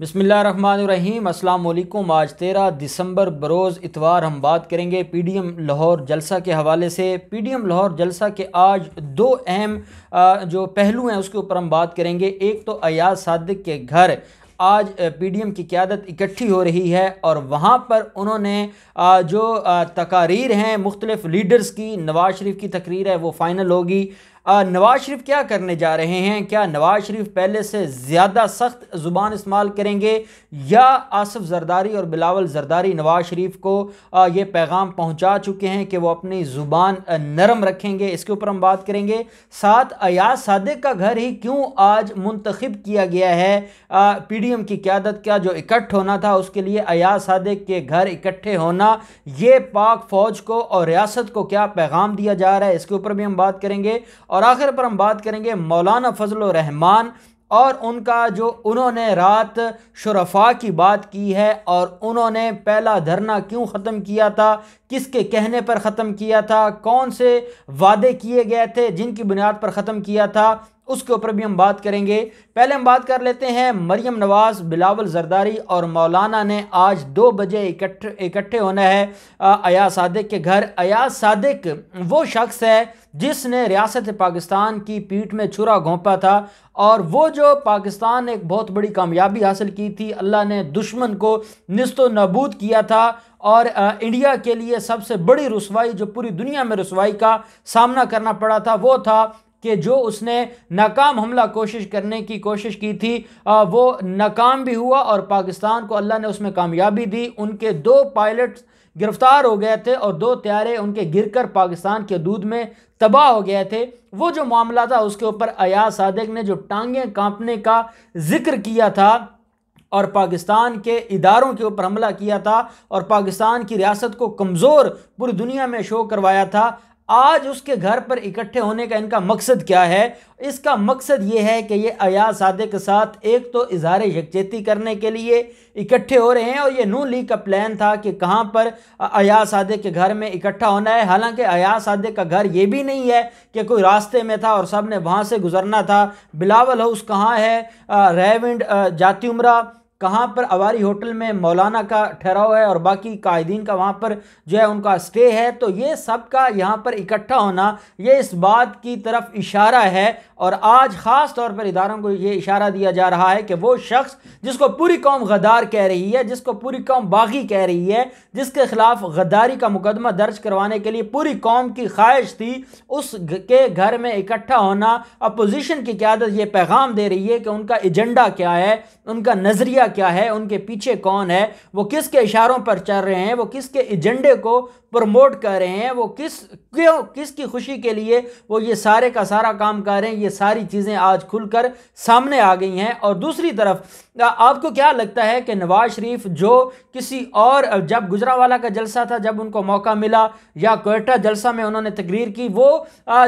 बसमीम् अल्लाम आज तेरह दिसंबर बरोज़ इतवार हम बात करेंगे पी डी एम लाहौर जलसा के हवाले से पी डी एम लाहौर जलसा के आज दो अहम जो पहलू हैं उसके ऊपर हम बात करेंगे एक तो अयाज सादिक के घर आज पी डी एम की क्यादत इकट्ठी हो रही है और वहाँ पर उन्होंने जो तकारीर हैं मुख्तलिफ लीडर्स की नवाज शरीफ की तकरीर है वो फ़ाइनल होगी नवाज शरीफ क्या करने जा रहे हैं क्या नवाज शरीफ पहले से ज़्यादा सख्त ज़ुबान इस्तेमाल करेंगे या आसफ जरदारी और बिलावल जरदारी नवाज शरीफ को ये पैगाम पहुंचा चुके हैं कि वो अपनी ज़ुबान नरम रखेंगे इसके ऊपर हम बात करेंगे साथ अयाज सादिक का घर ही क्यों आज मुंतखब किया गया है पी डी एम की क्यादत का जो इकट्ठ होना था उसके लिए अयाज सादिक के घर इकट्ठे होना ये पाक फ़ौज को और रियासत को क्या पैगाम दिया जा रहा है इसके ऊपर भी हम बात करेंगे और आखिर पर हम बात करेंगे मौलाना फजल रहमान और उनका जो उन्होंने रात शुरफा की बात की है और उन्होंने पहला धरना क्यों ख़त्म किया था किसके कहने पर ख़त्म किया था कौन से वादे किए गए थे जिनकी बुनियाद पर ख़त्म किया था उसके ऊपर भी हम बात करेंगे पहले हम बात कर लेते हैं मरियम नवाज़ बिलावल जरदारी और मौलाना ने आज दो बजे इकट्ठे इकट्ठे होना है अयाज सादिक के घर अयाज सादिक वो शख्स है जिसने रियासत पाकिस्तान की पीठ में छुरा घोंपा था और वो जो पाकिस्तान ने एक बहुत बड़ी कामयाबी हासिल की थी अल्लाह ने दुश्मन को नस्त नबूद किया था और इंडिया के लिए सबसे बड़ी रसवाई जो पूरी दुनिया में रसवाई का सामना करना पड़ा था वो था कि जो उसने नाकाम हमला कोशिश करने की कोशिश की थी वो नाकाम भी हुआ और पाकिस्तान को अल्लाह ने उसमें कामयाबी दी उनके दो पायलट गिरफ्तार हो गए थे और दो त्यारे उनके गिरकर पाकिस्तान के दूध में तबाह हो गए थे वो जो मामला था उसके ऊपर अयाज सादक ने जो टांगें कांपने का जिक्र किया था और पाकिस्तान के इदारों के ऊपर हमला किया था और पाकिस्तान की रियासत को कमज़ोर पूरी दुनिया में शो करवाया था आज उसके घर पर इकट्ठे होने का इनका मकसद क्या है इसका मकसद ये है कि ये अयाज सादे के साथ एक तो इजहार यकजहती करने के लिए इकट्ठे हो रहे हैं और ये नू लीग का प्लान था कि कहाँ पर अयाज सादे के घर में इकट्ठा होना है हालांकि अयाज सादे का घर ये भी नहीं है कि कोई रास्ते में था और सब ने वहाँ से गुजरना था बिलावल हाउस कहाँ है रेविंड जाति उमरा कहाँ पर अवारी होटल में मौलाना का ठहराव है और बाकी कायदीन का वहाँ पर जो है उनका स्टे है तो ये सब का यहाँ पर इकट्ठा होना ये इस बात की तरफ इशारा है और आज ख़ास तौर पर इदारों को ये इशारा दिया जा रहा है कि वो शख्स जिसको पूरी कौम गदार कह रही है जिसको पूरी कौम बागी कह रही है जिसके ख़िलाफ़ गद्दारी का मुकदमा दर्ज करवाने के लिए पूरी कौम की ख्वाहिश थी उस के घर में इकट्ठा होना अपोजिशन की क्यादत ये पैगाम दे रही है कि उनका एजेंडा क्या है उनका नज़रिया एजेंडा क्या है उनके पीछे कौन है वो किसके इशारों पर चल रहे हैं वो किसके एजेंडे को प्रमोट कर रहे हैं वो किस क्यों किसकी खुशी के लिए वो ये सारे का सारा काम कर रहे हैं ये सारी चीज़ें आज खुलकर सामने आ गई हैं और दूसरी तरफ आपको क्या लगता है कि नवाज शरीफ जो किसी और जब गुजरावाला का जलसा था जब उनको मौका मिला या कोयटा जलसा में उन्होंने तकरीर की वो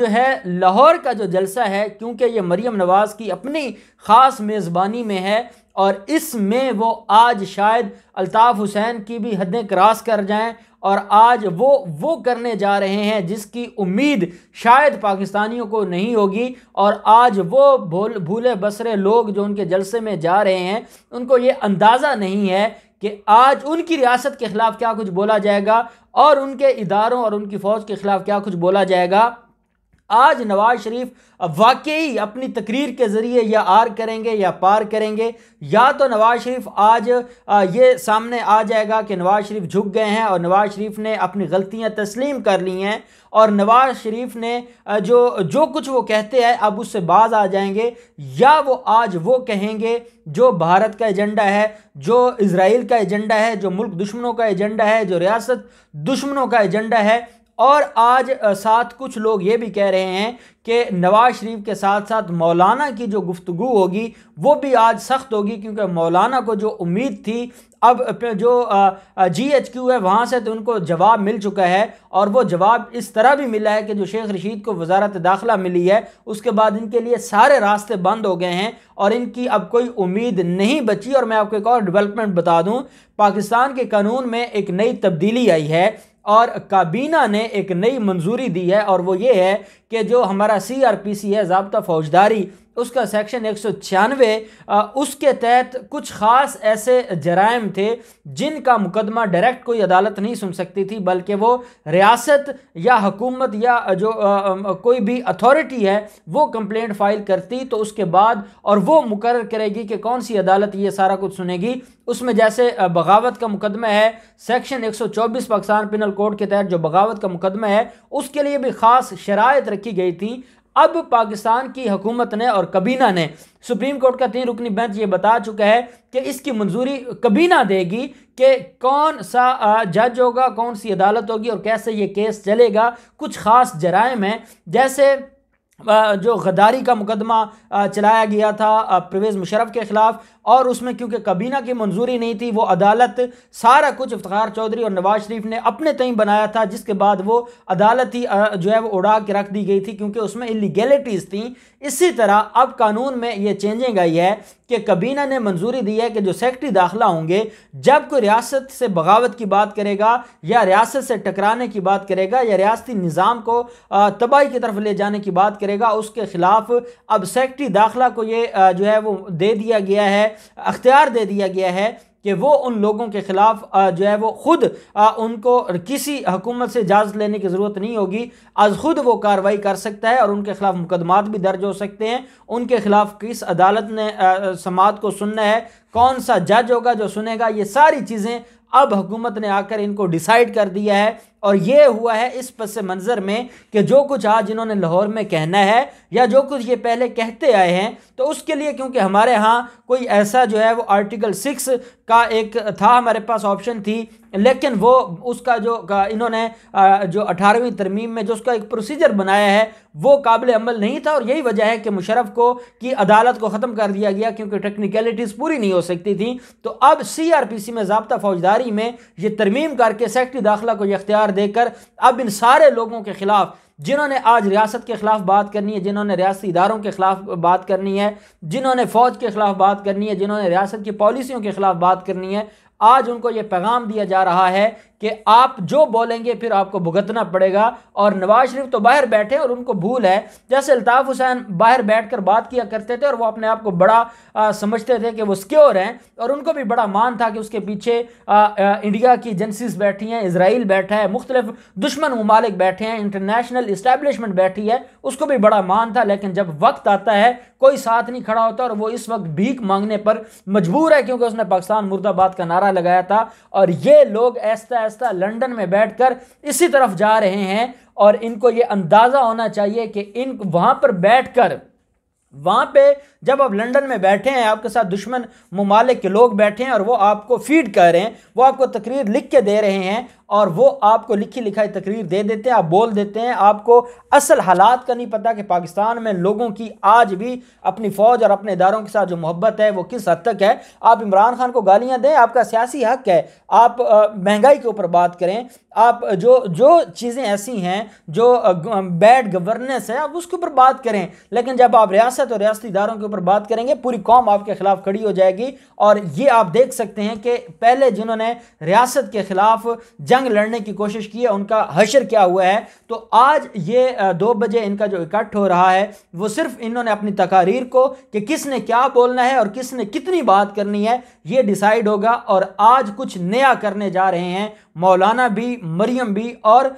जो है लाहौर का जो जलसा है क्योंकि ये मरीम नवाज़ की अपनी ख़ास मेज़बानी में है और इसमें वो आज शायद अल्ताफ़ हुसैन की भी हदें क्रॉस कर जाएं और आज वो वो करने जा रहे हैं जिसकी उम्मीद शायद पाकिस्तानियों को नहीं होगी और आज वो भूल भूले बसरे लोग जो उनके जलसे में जा रहे हैं उनको ये अंदाज़ा नहीं है कि आज उनकी रियासत के ख़िलाफ़ क्या कुछ बोला जाएगा और उनके इदारों और उनकी फ़ौज के ख़िलाफ़ क्या कुछ बोला जाएगा आज नवाज शरीफ वाकई अपनी तकरीर के ज़रिए या आर करेंगे या पार करेंगे या तो नवाज शरीफ आज ये सामने आ जाएगा कि नवाज शरीफ झुक गए हैं और नवाज शरीफ ने अपनी गलतियां तस्लीम कर ली हैं और नवाज शरीफ ने जो जो कुछ वो कहते हैं अब उससे बाज आ जाएंगे या वो आज वो कहेंगे जो भारत का एजेंडा है जो इसराइल का एजेंडा है जो मुल्क दुश्मनों का एजेंडा है जो रियासत दुश्मनों का एजेंडा है और आज साथ कुछ लोग ये भी कह रहे हैं कि नवाज शरीफ के साथ साथ मौलाना की जो गुफ्तु होगी वो भी आज सख्त होगी क्योंकि मौलाना को जो उम्मीद थी अब जो जी एच क्यू है वहाँ से तो उनको जवाब मिल चुका है और वो जवाब इस तरह भी मिला है कि जो शेख रशीद को वजारत दाखिला मिली है उसके बाद इनके लिए सारे रास्ते बंद हो गए हैं और इनकी अब कोई उम्मीद नहीं बची और मैं आपको एक और डेवलपमेंट बता दूँ पाकिस्तान के कानून में एक नई तब्दीली आई है और काबीना ने एक नई मंजूरी दी है और वो ये है कि जो हमारा सी आर पी सी है जबता फौजदारी उसका सेक्शन एक सौ छियानवे उसके तहत कुछ ख़ास ऐसे जराइम थे जिनका मुकदमा डायरेक्ट कोई अदालत नहीं सुन सकती थी बल्कि वो रियासत या हकूमत या जो आ, कोई भी अथॉरिटी है वो कंप्लेंट फाइल करती तो उसके बाद और वो मुकर करेगी कि कौन सी अदालत ये सारा कुछ सुनेगी उसमें जैसे बगावत का मुकदमा है सेक्शन एक सौ चौबीस पाकिस्तान पिनल कोड के तहत जो बगावत का मुकदमा है उसके लिए भी ख़ास शराय रखी गई थी अब पाकिस्तान की हुकूमत ने और कबीना ने सुप्रीम कोर्ट का तीन रुकनी बेंच ये बता चुका है कि इसकी मंजूरी कबीना देगी कि कौन सा जज होगा कौन सी अदालत होगी और कैसे ये केस चलेगा कुछ ख़ास जराइम हैं जैसे जो गदारी का मुकदमा चलाया गया था परवेज़ मुशरफ के ख़िलाफ़ और उसमें क्योंकि कबीना की मंजूरी नहीं थी वो अदालत सारा कुछ इफ्तार चौधरी और नवाज शरीफ ने अपने तय बनाया था जिसके बाद वो अदालत ही जो है वो उड़ा के रख दी गई थी क्योंकि उसमें इलीगेलिटीज थी इसी तरह अब कानून में ये चेंजिंग आई है कि कबीना ने मंजूरी दी है कि जो सेक्रटरी दाखिला होंगे जब कोई रियासत से बगावत की बात करेगा या रियासत से टकराने की बात करेगा या रियासती निज़ाम को तबाही की तरफ ले जाने की बात करेगा उसके ख़िलाफ़ अब सेक्रटरी दाखिला को ये जो है वो दे दिया गया है अख्तियार दे दिया गया है कि वो उन लोगों के ख़िलाफ़ जो है वो ख़ुद उनको किसी हुकूमत से इजाज़त लेने की ज़रूरत नहीं होगी आज ख़ुद वो कार्रवाई कर सकता है और उनके ख़िलाफ़ मुकदमात भी दर्ज हो सकते हैं उनके ख़िलाफ़ किस अदालत ने समात को सुनना है कौन सा जज होगा जो सुनेगा ये सारी चीज़ें अब हुकूमत ने आकर इनको डिसाइड कर दिया है और ये हुआ है इस पस मंज़र में कि जो कुछ आज इन्होंने लाहौर में कहना है या जो कुछ ये पहले कहते आए हैं तो उसके लिए क्योंकि हमारे यहाँ कोई ऐसा जो है वो आर्टिकल सिक्स का एक था हमारे पास ऑप्शन थी लेकिन वो उसका जो इन्होंने जो अठारहवीं तरमीम में जो उसका एक प्रोसीजर बनाया है वो काबिल अमल नहीं था और यही वजह है कि मुशरफ को कि अदालत को ख़त्म कर दिया गया क्योंकि टेक्निकलिटीज़ पूरी नहीं हो सकती थी तो अब सी आर पी सी में जबता फौजदारी में ये तरमीम करके सेक्रटरी दाखिला को यह अख्तियार करार देकर अब इन सारे लोगों के ख़िलाफ़ जिन्होंने आज रियासत के ख़िलाफ़ बात करनी है जिन्होंने रियासी इदारों के ख़िलाफ़ बात करनी है जिन्होंने फ़ौज के ख़िलाफ़ बात करनी है जिन्होंने रियासत की पॉलिसियों के ख़िलाफ़ बात करनी है आज उनको ये पैगाम दिया जा रहा है कि आप जो बोलेंगे फिर आपको भुगतना पड़ेगा और नवाज शरीफ तो बाहर बैठे और उनको भूल है जैसे अल्ताफ़ हुसैन बाहर बैठ कर बात किया करते थे और वो अपने आप को बड़ा आ, समझते थे कि वो सिक्योर हैं और उनको भी बड़ा मान था कि उसके पीछे आ, आ, इंडिया की एजेंसीज बैठी हैं इसराइल बैठा है मुख्तलिफ दुश्मन ममालिक बैठे हैं इंटरनेशनल इस्टेबलिशमेंट बैठी है उसको भी बड़ा मान था लेकिन जब वक्त आता है कोई साथ नहीं खड़ा होता और वो इस वक्त भीख मांगने पर मजबूर है क्योंकि उसने पाकिस्तान मुर्दाबाद का नारा लगाया था और ये लोग ऐसा आहिस्ता लंदन में बैठकर इसी तरफ जा रहे हैं और इनको ये अंदाज़ा होना चाहिए कि इन वहाँ पर बैठकर वहाँ पे जब आप लंदन में बैठे हैं आपके साथ दुश्मन ममालिक के लोग बैठे हैं और वो आपको फीड कर रहे हैं वो आपको तकरीर लिख के दे रहे हैं और वो आपको लिखी लिखाई तकरीर दे देते हैं आप बोल देते हैं आपको असल हालात का नहीं पता कि पाकिस्तान में लोगों की आज भी अपनी फ़ौज और अपने इदारों के साथ जो मोहब्बत है वो किस हद तक है आप इमरान खान को गालियाँ दें आपका सियासी हक है आप महंगाई के ऊपर बात करें आप जो जो चीज़ें ऐसी हैं जो बैड गवर्नेंस है आप उसके ऊपर बात करें लेकिन जब आप रियासत और रियाती इदारों के ऊपर बात करेंगे पूरी कौम आपके ख़िलाफ़ खड़ी हो जाएगी और ये आप देख सकते हैं कि पहले जिन्होंने रियासत के ख़िलाफ़ जंग लड़ने की कोशिश की है उनका हशर क्या हुआ है तो आज ये दो बजे इनका जो इकट्ठ हो रहा है वो सिर्फ इन्होंने अपनी तकारीर को कि किसने क्या बोलना है और किसने कितनी बात करनी है ये डिसाइड होगा और आज कुछ नया करने जा रहे हैं मौलाना भी मरियम भी और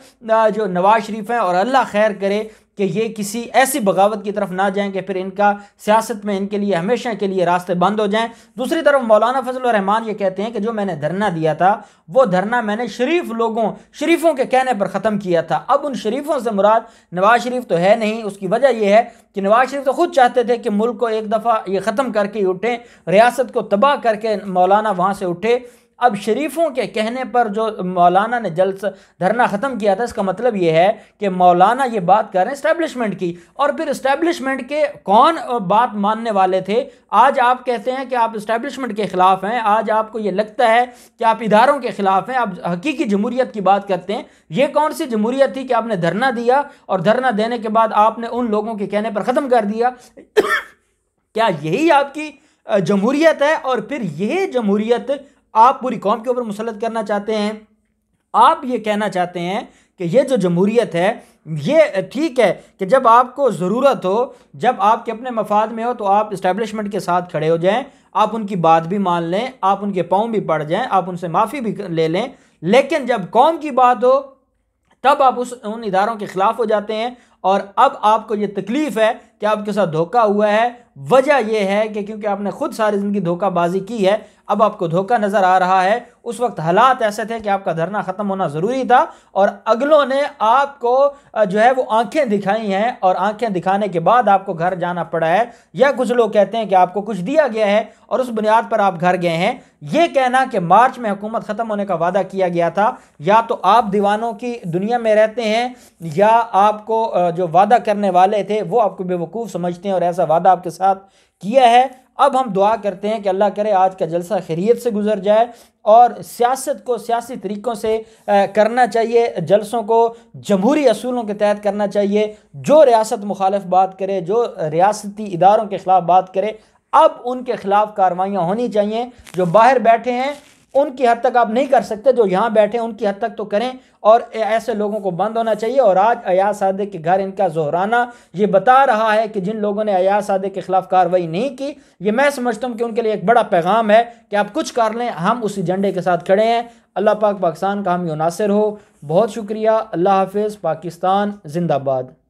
जो नवाज शरीफ हैं और अल्लाह खैर करे कि ये किसी ऐसी बगावत की तरफ ना जाएं कि फिर इनका सियासत में इनके लिए हमेशा के लिए रास्ते बंद हो जाएं दूसरी तरफ मौलाना फजल रहमान ये कहते हैं कि जो मैंने धरना दिया था वो धरना मैंने शरीफ लोगों शरीफों के कहने पर ख़त्म किया था अब उन शरीफों से मुराद नवाज शरीफ तो है नहीं उसकी वजह यह है कि नवाज शरीफ तो खुद चाहते थे कि मुल्क को एक दफ़ा ये ख़त्म करके उठें रियासत को तबाह करके मौलाना वहाँ से उठे अब शरीफों के कहने पर जो मौलाना ने जल्स धरना ख़त्म किया था इसका मतलब ये है कि मौलाना ये बात कर रहे हैं इस्टेबलिशमेंट की और फिर इस्टेब्लिशमेंट के कौन बात मानने वाले थे आज आप कहते हैं कि आप इस्टेबलिशमेंट के ख़िलाफ़ हैं आज आपको ये लगता है कि आप इधारों के ख़िलाफ़ हैं आप हकीकी जमूरीत की बात करते हैं ये कौन सी जमूरीत थी कि आपने धरना दिया और धरना देने के बाद आपने उन लोगों के कहने पर ख़त्म कर दिया क्या यही आपकी जमहूरियत है और फिर यह जमहूरियत आप पूरी कौम के ऊपर मुसलत करना चाहते हैं आप ये कहना चाहते हैं कि ये जो जमहूरीत है ये ठीक है कि जब आपको ज़रूरत हो जब आपके अपने मफाद में हो तो आप इस्टेबलिशमेंट के साथ खड़े हो जाएं आप उनकी बात भी मान लें आप उनके पाँव भी पड़ जाएं आप उनसे माफ़ी भी ले लें लेकिन जब कौम की बात हो तब आप उस उन इदारों के ख़िलाफ़ हो जाते हैं और अब आपको ये तकलीफ़ है कि आपके साथ धोखा हुआ है वजह यह है कि क्योंकि आपने खुद सारी ज़िंदगी धोखाबाजी की है अब आपको धोखा नज़र आ रहा है उस वक्त हालात ऐसे थे कि आपका धरना ख़त्म होना ज़रूरी था और अगलों ने आपको जो है वो आंखें दिखाई हैं और आंखें दिखाने के बाद आपको घर जाना पड़ा है या कुछ लोग कहते हैं कि आपको कुछ दिया गया है और उस बुनियाद पर आप घर गए हैं ये कहना कि मार्च में हुकूमत ख़त्म होने का वादा किया गया था या तो आप दीवानों की दुनिया में रहते हैं या आपको जो वादा करने वाले थे वो आपको बेवकूफ़ बेवकूफ़ समझते हैं और ऐसा वादा आपके साथ किया है अब हम दुआ करते हैं कि अल्लाह करे आज का जलसा खैरियत से गुजर जाए और सियासत को सियासी तरीक़ों से करना चाहिए जलसों को जमहूरी असूलों के तहत करना चाहिए जो रियासत मुखालफ बात करे जो रियासती इदारों के ख़िलाफ़ बात करे अब उनके ख़िलाफ़ कार्रवाइयाँ होनी चाहिए जो बाहर बैठे हैं उनकी हद तक आप नहीं कर सकते जो यहाँ बैठे उनकी हद तक तो करें और ऐसे लोगों को बंद होना चाहिए और आज अयाज सादे के घर इनका जोहराना ये बता रहा है कि जिन लोगों ने अयाज सादे के खिलाफ कार्रवाई नहीं की ये मैं समझता हूँ कि उनके लिए एक बड़ा पैगाम है कि आप कुछ कर लें हम उस एजेंडे के साथ खड़े हैं अल्लाह पाक पाकिस्तान का हम मुनासर हो बहुत शुक्रिया अल्लाह हाफिज़ पाकिस्तान जिंदाबाद